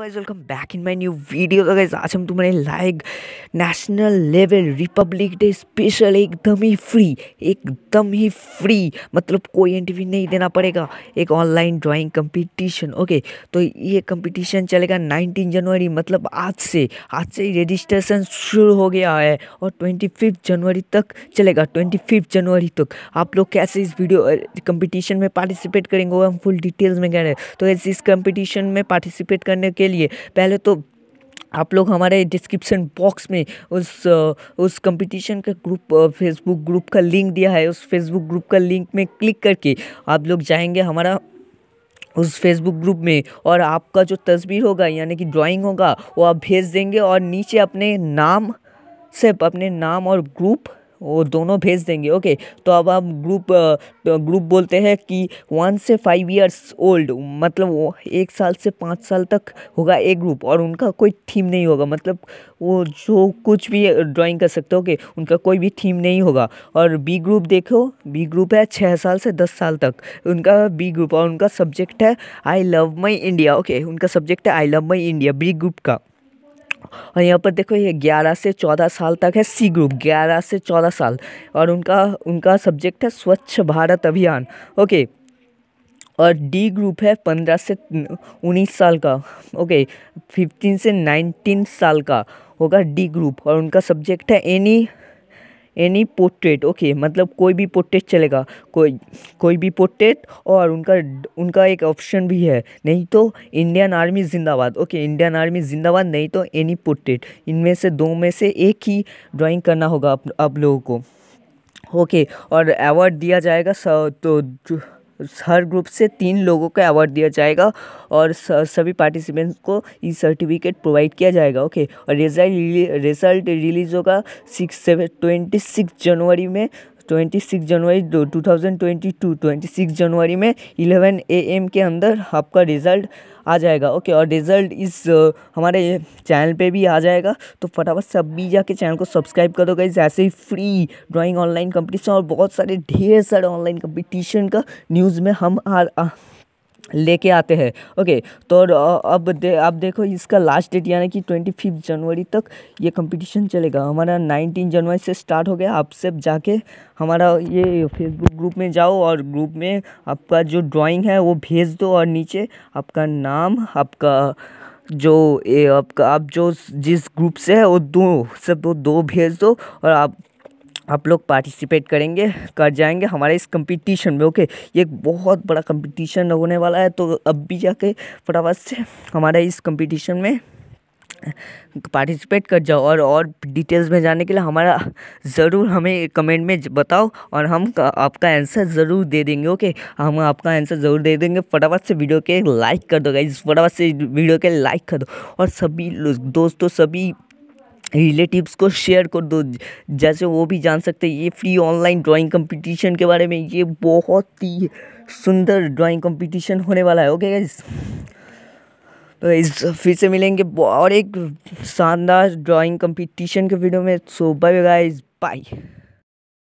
guys welcome back in my new video तो guys आज हम तुम्हारे like national level republic day special एकदम ही फ्री एकदम ही फ्री मतलब कोई एंट्री नहीं देना पड़ेगा एक ऑनलाइन ड्राइंग कंपटीशन ओके तो ये कंपटीशन चलेगा 19 जनवरी मतलब आज से आज से ही रजिस्ट्रेशन शुरू हो गया है और ट्वेंटी जनवरी तक चलेगा ट्वेंटी जनवरी तक आप लोग कैसे इस वीडियो कम्पिटिशन में पार्टिसिपेट करेंगे वो हम फुल डिटेल्स में कह रहे हैं तो इस कम्पिटिशन में पार्टिसिपेट करने के लिए पहले तो आप लोग हमारे डिस्क्रिप्शन बॉक्स में उस उस कंपटीशन का ग्रुप फेसबुक ग्रुप का लिंक दिया है उस फेसबुक ग्रुप का लिंक में क्लिक करके आप लोग जाएंगे हमारा उस फेसबुक ग्रुप में और आपका जो तस्वीर होगा यानी कि ड्राइंग होगा वो आप भेज देंगे और नीचे अपने नाम से अपने नाम और ग्रुप वो दोनों भेज देंगे ओके तो अब आप ग्रुप ग्रुप बोलते हैं कि वन से फाइव इयर्स ओल्ड मतलब वो एक साल से पाँच साल तक होगा एक ग्रुप और उनका कोई थीम नहीं होगा मतलब वो जो कुछ भी ड्राइंग कर सकते हो ओके उनका कोई भी थीम नहीं होगा और बी ग्रुप देखो बी ग्रुप है छः साल से दस साल तक उनका बी ग्रुप और उनका सब्जेक्ट है I love my India okay उनका सब्जेक्ट है I love my India B group का और यहाँ पर देखो ये ग्यारह से चौदह साल तक है सी ग्रुप ग्यारह से चौदह साल और उनका उनका सब्जेक्ट है स्वच्छ भारत अभियान ओके और डी ग्रुप है पंद्रह से उन्नीस साल का ओके फिफ्टीन से नाइनटीन साल का होगा डी ग्रुप और उनका सब्जेक्ट है एनी एनी पोर्ट्रेट ओके मतलब कोई भी पोर्ट्रेट चलेगा कोई कोई भी पोर्ट्रेट और उनका उनका एक ऑप्शन भी है नहीं तो इंडियन आर्मी जिंदाबाद ओके इंडियन आर्मी जिंदाबाद नहीं तो एनी पोर्ट्रेट इनमें से दो में से एक ही ड्राइंग करना होगा आप, आप लोगों को ओके और अवार्ड दिया जाएगा तो हर ग्रुप से तीन लोगों को अवार्ड दिया जाएगा और सभी पार्टिसिपेंट्स को ई सर्टिफिकेट प्रोवाइड किया जाएगा ओके और रिजल्ट रिजल्ट रिलीज होगा six seven twenty six January में twenty six January two thousand twenty two twenty six January में इलेवन ए एम के अंदर आपका रिज़ल्ट आ जाएगा ओके और रिज़ल्ट इस हमारे चैनल पे भी आ जाएगा तो फटाफट सब भी जाके चैनल को सब्सक्राइब दो गाइज ऐसे ही फ्री ड्राइंग ऑनलाइन कंपटीशन और बहुत सारे ढेर सारे ऑनलाइन कंपटीशन का न्यूज़ में हम आ, आ लेके आते हैं ओके तो अब दे आप देखो इसका लास्ट डेट यानी कि ट्वेंटी फिफ्थ जनवरी तक ये कंपटीशन चलेगा हमारा नाइनटीन जनवरी से स्टार्ट हो गया आप सब जाके हमारा ये फेसबुक ग्रुप में जाओ और ग्रुप में आपका जो ड्राइंग है वो भेज दो और नीचे आपका नाम आपका जो ये आपका आप जो जिस ग्रुप से है वो दो सब वो दो भेज दो और आप आप लोग पार्टिसिपेट करेंगे कर जाएंगे हमारे इस कंपटीशन में ओके ये एक बहुत बड़ा कंपटीशन होने वाला है तो अब भी जाके फटाफट से हमारे इस कंपटीशन में पार्टिसिपेट कर जाओ और और डिटेल्स में जाने के लिए हमारा ज़रूर हमें कमेंट में बताओ और हम आपका आंसर ज़रूर दे देंगे ओके हम आपका आंसर ज़रूर दे देंगे फटाफट से वीडियो के लाइक कर दो इस फटाफट से वीडियो के लाइक कर दो और सभी दोस्तों सभी रिलेटिव्स को शेयर कर दो जैसे वो भी जान सकते हैं ये फ्री ऑनलाइन ड्राइंग कंपटीशन के बारे में ये बहुत ही सुंदर ड्राइंग कंपटीशन होने वाला है ओके गाइस तो इस फिर से मिलेंगे और एक शानदार ड्राइंग कंपटीशन के वीडियो में सो बाय गाइस बाय